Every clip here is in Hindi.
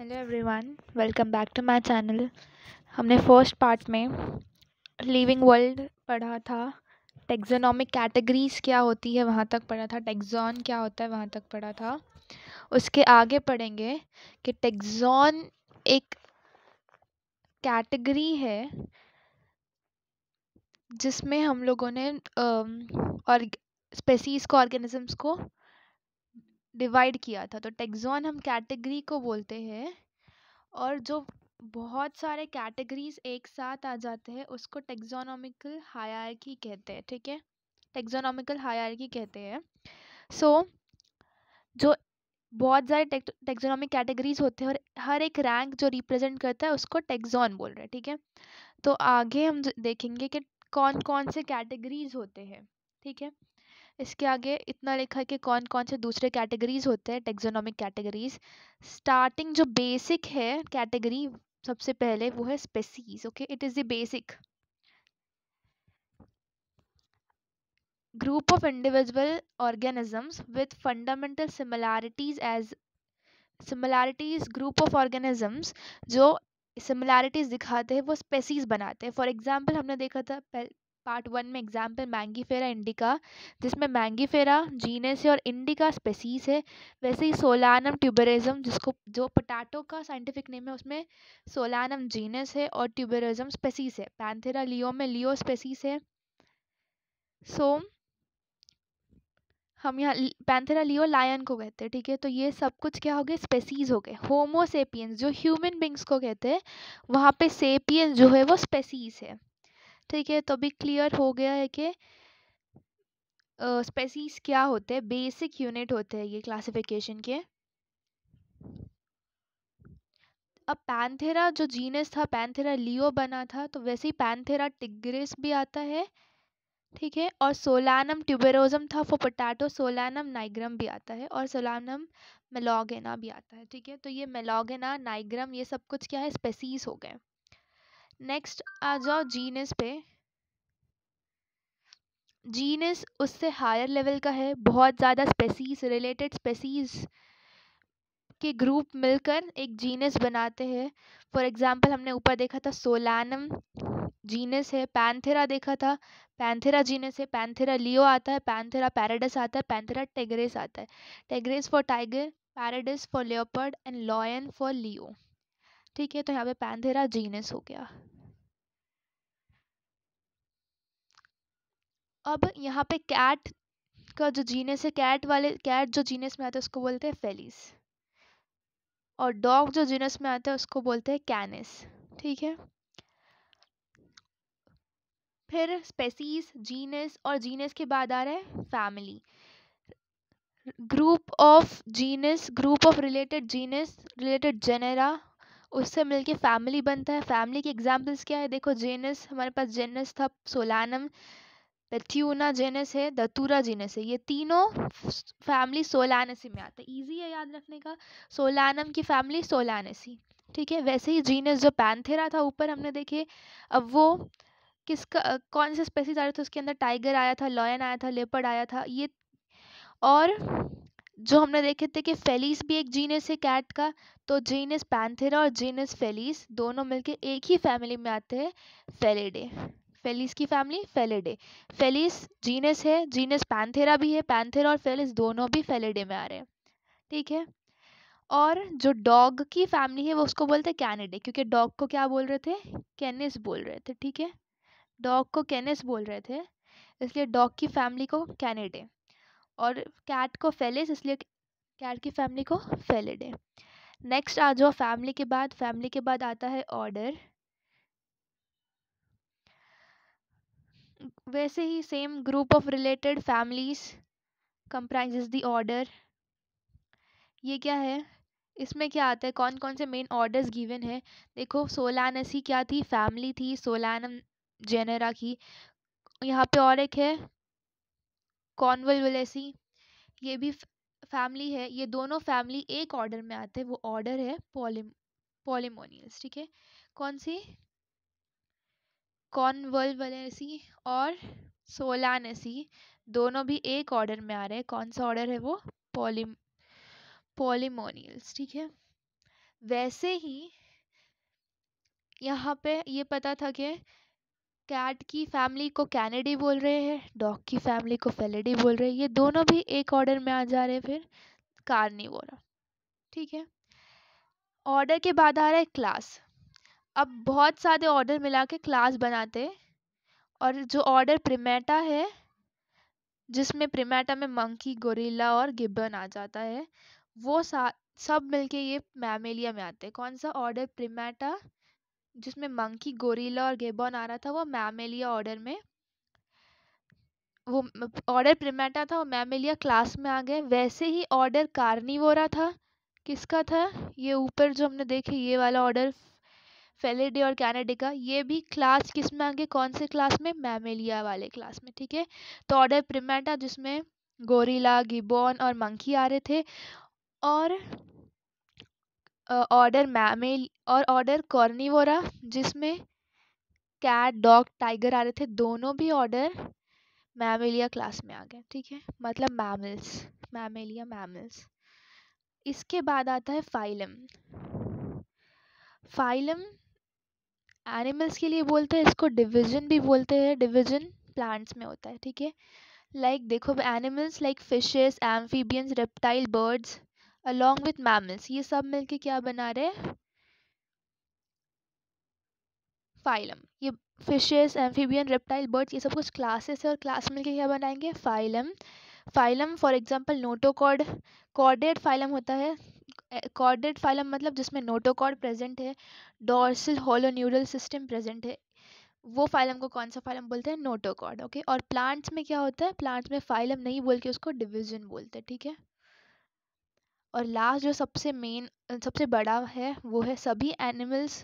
hello everyone welcome back to my channel हमने फर्स्ट पार्ट में लिविंग वर्ल्ड पढ़ा था टेक्जोनॉमिक कैटेगरीज़ क्या होती है वहाँ तक पढ़ा था टेक्जॉन क्या होता है वहाँ तक पढ़ा था उसके आगे पढ़ेंगे कि टेक्जॉन एक कैटेगरी है जिसमें हम लोगों ने और स्पेसीज़ को ऑर्गेनिज़म्स को डिवाइड किया था तो टेक्जोन हम कैटेगरी को बोलते हैं और जो बहुत सारे कैटेगरीज एक साथ आ जाते हैं उसको टेक्सोनॉमिकल हायरकी कहते हैं ठीक है टेक्सोनॉमिकल हायरकी कहते हैं सो so, जो बहुत सारे टेक्सोनॉमिक कैटेगरीज होते हैं और हर एक रैंक जो रिप्रेजेंट करता है उसको टेक्जोन बोल रहे हैं ठीक है तो आगे हम देखेंगे कि कौन कौन से कैटेगरीज होते हैं ठीक है इसके आगे इतना लिखा है कि कौन कौन से दूसरे कैटेगरीज होते हैं टेक्जोनॉमिक कैटेगरीज स्टार्टिंग जो बेसिक है कैटेगरी सबसे पहले वो है species okay it is the basic group of individual organisms with fundamental similarities as similarities group of organisms जो सिमिलैरिटीज दिखाते हैं वो स्पेसीज बनाते हैं फॉर एग्जाम्पल हमने देखा था पार्ट वन में एग्जाम्पल मैंगीफेरा इंडिका जिसमें मैंगीफेरा जीनस है और इंडिका स्पेसीज है वैसे ही सोलानम ट्यूबरिज्म जिसको जो पटाटो का साइंटिफिक नेम है उसमें सोलानम जीनस है और ट्यूबरिज्म स्पेसीज है पैंथेरा लियो में लियो स्पेसीज है सो so, हम यहाँ पैंथेरा लियो लायन को कहते हैं ठीक है तो ये सब कुछ क्या हो गए स्पेसीज हो गए होमोसेपियंस जो ह्यूमन बींग्स को कहते हैं वहाँ पे सेपियंस जो है वो स्पेसीज है ठीक है तो अभी क्लियर हो गया है कि स्पेसीज uh, क्या होते हैं बेसिक यूनिट होते हैं ये क्लासिफिकेशन के अब पैंथेरा जो जीनस था पैंथेरा लियो बना था तो वैसे ही पैंथेरा टिग्रिस भी आता है ठीक है और सोलानम ट्यूबेरोजम था फो पोटैटो सोलानम नाइग्रम भी आता है और सोलानम मेलोगेना भी आता है ठीक है तो ये मेलोगेना नाइग्रम ये सब कुछ क्या है स्पेसीज हो गए नेक्स्ट आ जाओ जीनस पे जीनस उससे हायर लेवल का है बहुत ज़्यादा स्पेसीज रिलेटेड स्पेसीज के ग्रुप मिलकर एक जीनस बनाते हैं फॉर एग्जांपल हमने ऊपर देखा था सोलानम जीनस है पैंथेरा देखा था पैंथेरा जीनस है पैंथेरा लियो आता है पैंथेरा पैराडस आता है पैंथेरा टेगरेस आता है tigris for tiger pardus for leopard and lion for leo ठीक है तो यहाँ पे पैंथेरा जीनस हो गया अब यहाँ पे कैट का जो जीनस है कैट वाले कैट जो जीनस में आता है उसको बोलते हैं फेलिस और डॉग जो जीनस में आता है उसको बोलते हैं कैनिस ठीक है फिर स्पेसीज जीनस और जीनस के बाद आ रहा है family group of genus group of related genus related genera उससे मिलके फैमिली बनता है फैमिली के एग्जाम्पल्स क्या है देखो जेनस हमारे पास जेनस था सोलानम पेट्यूना जेनस है दतूरा जीनस है ये तीनों फैमिली सोलानसी में आते हैं ईजी है याद रखने का सोलानम की फैमिली सोलानसी ठीक है वैसे ही जीनस जो पैंथेरा था ऊपर हमने देखे अब वो किसका कौन से स्पेसिस आ रहे थे उसके अंदर टाइगर आया था लॉयन आया था लेपर्ड आया था ये और जो हमने देखे थे कि फेलिस भी एक जीनस है कैट का तो जीनस पैंथेरा और जीनस फेलिस दोनों मिलके एक ही फैमिली में आते हैं फेलेडे फेलिस की फैमिली फेलेडे फेलिस जीनस है जीनस पैंथेरा भी है पैंथेरा और फेलिस दोनों भी फेलेडे में आ रहे हैं ठीक है और जो डॉग की फैमिली है वो उसको बोलते हैं कैनेडे क्योंकि डॉग को क्या बोल रहे थे कैनिस बोल रहे थे ठीक है डॉग को कैनिस बोल रहे थे इसलिए डॉग की फैमिली को कैनेडे और कैट को फेलिस इसलिए कैट की फैमिली को डे नेक्स्ट आ जाओ फैमिली के बाद फैमिली के बाद आता है ऑर्डर वैसे ही same group of related families comprise the order ये क्या है इसमें क्या आता है कौन कौन से मेन ऑर्डर्स गिवन है देखो सोलानसी क्या थी फैमिली थी सोलानम जेनेरा की यहाँ पे और एक है कॉर्नवल वलेसी ये भी फैमिली है ये दोनों फैमिली एक ऑर्डर में आते हैं वो ऑर्डर है पॉलिम पॉलीमोनियल्स ठीक है कौन सी कॉर्नवल वलेसी और सोलानसी दोनों भी एक ऑर्डर में आ रहे हैं कौन सा ऑर्डर है वो पॉलिम पॉलीमोनियल्स ठीक है वैसे ही यहाँ पे ये पता था कि कैट की फैमिली को कैनेडी बोल रहे हैं डॉग की फैमिली को फेलेडी बोल रहे हैं ये दोनों भी एक ऑर्डर में आ जा रहे हैं फिर कार्निवोरा ठीक है ऑर्डर के बाद आ रहा है क्लास अब बहुत सारे ऑर्डर मिला के क्लास बनाते हैं और जो ऑर्डर प्रिमेटा है जिसमें प्रिमेटा में मंकी गोरिल्ला और गिबन आ जाता है वो सा सब मिलके ये मैमेलिया में आते हैं कौन सा ऑर्डर प्रिमेटा जिसमें मंकी गोरिल्ला और गिबॉन आ रहा था वो मैमेलिया ऑर्डर में वो ऑर्डर प्रिमेटा था और मैमेलिया क्लास में आ गए वैसे ही ऑर्डर कार्निवोरा था किसका था ये ऊपर जो हमने देखे ये वाला ऑर्डर फेलेडे और कैनेडे का ये भी क्लास किस में आगे कौन से क्लास में मैमेलिया वाले क्लास में ठीक है तो ऑर्डर प्रिमेटा जिसमें गोरिला गिबोन और मंकी आ रहे थे और ऑर्डर मैमेल और ऑर्डर कॉर्निवोरा जिसमें कैट डॉग टाइगर आ रहे थे दोनों भी ऑर्डर मैमिलिया क्लास में आ गए ठीक है मतलब मैमल्स मैमिलिया मैमल्स इसके बाद आता है फाइलम फाइलम एनिमल्स के लिए बोलते हैं इसको डिवीजन भी बोलते हैं डिवीजन प्लांट्स में होता है ठीक है लाइक देखो animals like fishes amphibians reptile birds along with mammals ये सब मिलके क्या बना रहे फाइलम ये फिशेस एम्फीबियन रेप्टाइल बर्ड्स ये सब कुछ क्लासेस है और क्लास मिलके क्या बनाएंगे phylum phylum for example notochord chordate phylum होता है कॉर्डेड फाइलम मतलब जिसमें नोटोकॉर्ड प्रेजेंट है डॉर्सल होलोन्यूरल सिस्टम प्रेजेंट है वो फाइलम को कौन सा फाइलम बोलते हैं नोटोकॉर्ड ओके और प्लांट्स में क्या होता है प्लांट्स में फाइलम नहीं बोल के उसको डिविजन बोलते हैं ठीक है और लास्ट जो सबसे मेन सबसे बड़ा है वो है सभी एनिमल्स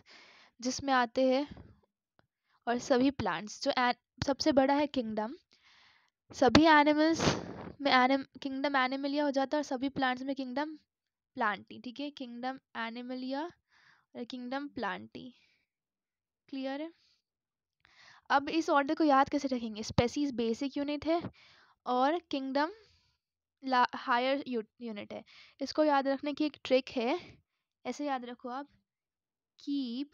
जिसमें आते हैं और सभी प्लांट्स जो सबसे बड़ा है किंगडम सभी एनिमल्स में एनिम किंगडम एनिमलिया हो जाता है और सभी प्लांट्स में किंगडम प्लांटी ठीक है किंगडम एनिमलिया और किंगडम प्लांटी क्लियर है अब इस ऑर्डर को याद कैसे रखेंगे स्पेसीज बेसिक यूनिट है और किंगडम हायर यूनिट है इसको याद रखने की एक ट्रिक है ऐसे याद रखो आप keep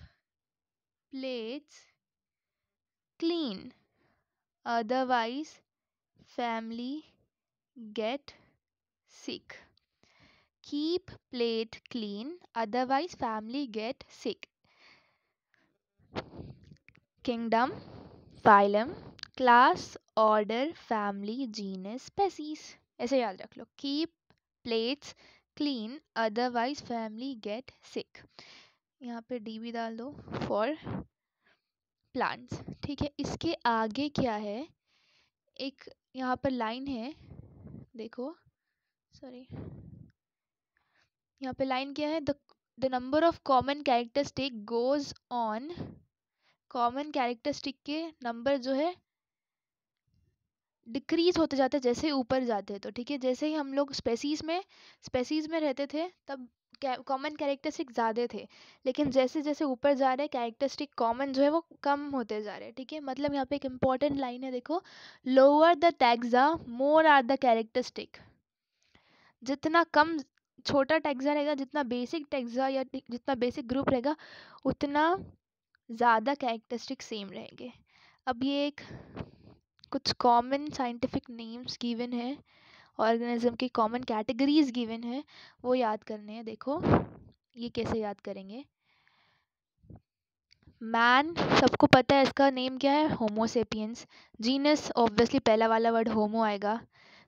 plates clean otherwise family get sick keep plate clean otherwise family get sick kingdom phylum class order family genus species ऐसे याद रख लो keep plates clean otherwise family get sick यहाँ पे डी भी डाल दो फॉर प्लांट्स ठीक है इसके आगे क्या है एक यहाँ पर लाइन है देखो सॉरी यहाँ पे लाइन क्या है the number of common stick goes on common stick के नंबर जो है डिक्रीज़ होते जाते जैसे ऊपर जाते तो ठीक है जैसे ही हम लोग स्पेसीज़ में स्पेसीज़ में रहते थे तब कॉमन कैरेक्टरिस्टिक ज़्यादा थे लेकिन जैसे जैसे ऊपर जा रहे कैरेक्टरिस्टिक कॉमन जो है वो कम होते जा रहे हैं ठीक है मतलब यहाँ पे एक इम्पॉर्टेंट लाइन है देखो lower the taxa more are the characteristic जितना कम छोटा टैक्सा रहेगा जितना बेसिक टैक्सा या जितना बेसिक ग्रुप रहेगा उतना ज़्यादा कैरेक्टरिस्टिक सेम रहेंगे अब ये एक कुछ कॉमन साइंटिफिक नेम्स गिवन है ऑर्गेनिज्म की कॉमन कैटेगरीज गिवन है वो याद करने हैं देखो ये कैसे याद करेंगे मैन सबको पता है इसका नेम क्या है होमोसेपियंस जीनस ऑब्वियसली पहला वाला वर्ड होमो आएगा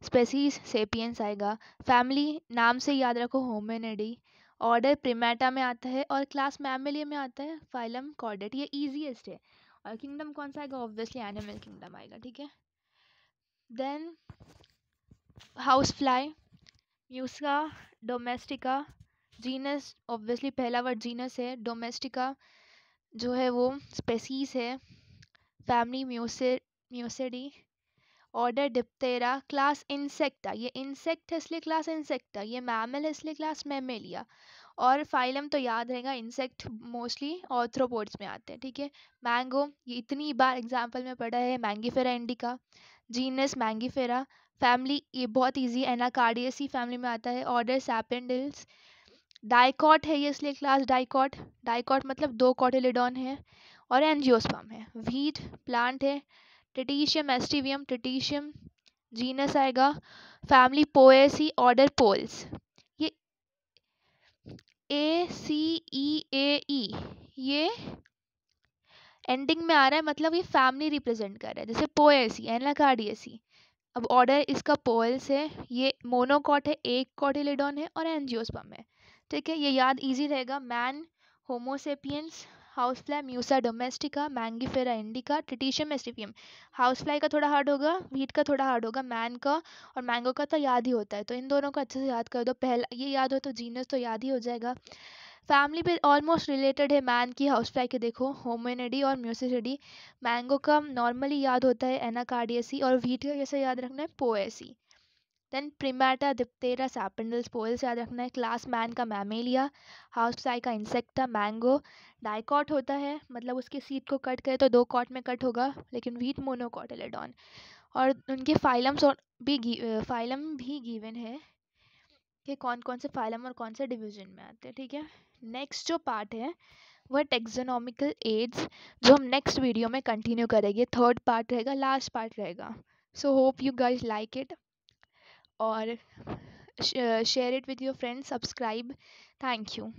स्पेसीज सेपियंस आएगा फैमिली नाम से याद रखो होमेनेडी ऑर्डर प्रिमेटा में आता है और क्लास मैमिलिया में आता है फाइलम कॉर्डेट ये ईजीएस्ट है और किंगडम कौन सा आएगा ऑब्वियसली एनिमल किंगडम आएगा ठीक है then house fly Musca domestica genus obviously पहला वर्ड जीनस है डोमेस्टिका जो है वो स्पेसीज है फैमिली म्यूसे Muscidae order Diptera class Insecta ये इंसेक्ट है इसलिए क्लास इंसेक्टा ये मैमल है इसलिए क्लास मेमेलिया और फाइलम तो याद रहेगा इंसेक्ट मोस्टली ऑर्थ्रोपोड्स में आते हैं ठीक है मैंगो ये इतनी बार एग्जाम्पल में पढ़ा है Mangifera indica genus Mangifera family ये बहुत ईजी एनाकार्डियसी फैमिली में आता है ऑर्डर सैपेंडिल्स डाइकॉट है ये इसलिए क्लास डाइकॉट डाइकॉट मतलब दो कॉटिलिडॉन है और एनजियोस्पाम है व्हीट प्लांट है टिटीशियम एस्टिवियम टिटीशियम जीनस आएगा फैमिली पोएसी ऑर्डर पोल्स ये ए सी ई ए ई ये एंडिंग में आ रहा है मतलब ये फैमिली रिप्रेजेंट कर रहा है जैसे पोएसी एनलाकार्डियसी अब ऑर्डर इसका पोएल्स है ये मोनोकॉट है एक कॉटिलेडॉन है और एनजियोस्पम है ठीक है ये याद इजी रहेगा man Homo sapiens house fly Musca domestica Mangifera indica टिटिशियम एस्टिफियम हाउसफ्लाई का थोड़ा हार्ड होगा वीट का थोड़ा हार्ड होगा मैन का और मैंगो का तो याद ही होता है तो इन दोनों को अच्छे से याद कर दो पहला ये याद हो तो जीनस तो याद ही हो जाएगा फैमिली भी ऑलमोस्ट रिलेटेड है मैन की हाउस फ्लाई के देखो होमोनेडी और म्यूसिसिडी मैंगो का नॉर्मली याद होता है एनाकार्डियसी और वीट का कैसे याद रखना है पोएसी देन प्रीमैटा दिप्तेरा सैपेंडल स्पोल्स याद रखना है क्लास मैन का मैमेलिया हाउस फ्लाई का इंसेक्टा मैंगो डाइकॉट होता है मतलब उसके सीट को कट करे तो दो कॉट में कट होगा लेकिन व्हीट मोनोकॉटेलेडॉन और उनके फाइलम्स और भी फाइलम भी गिवन है कि कौन कौन से फाइलम और कौन से डिवीजन में आते हैं ठीक है नेक्स्ट जो पार्ट है वह टेक्जोनॉमिकल एड्स जो हम नेक्स्ट वीडियो में कंटिन्यू करेंगे थर्ड पार्ट रहेगा लास्ट पार्ट रहेगा so hope you guys like it or share it with your friends subscribe thank you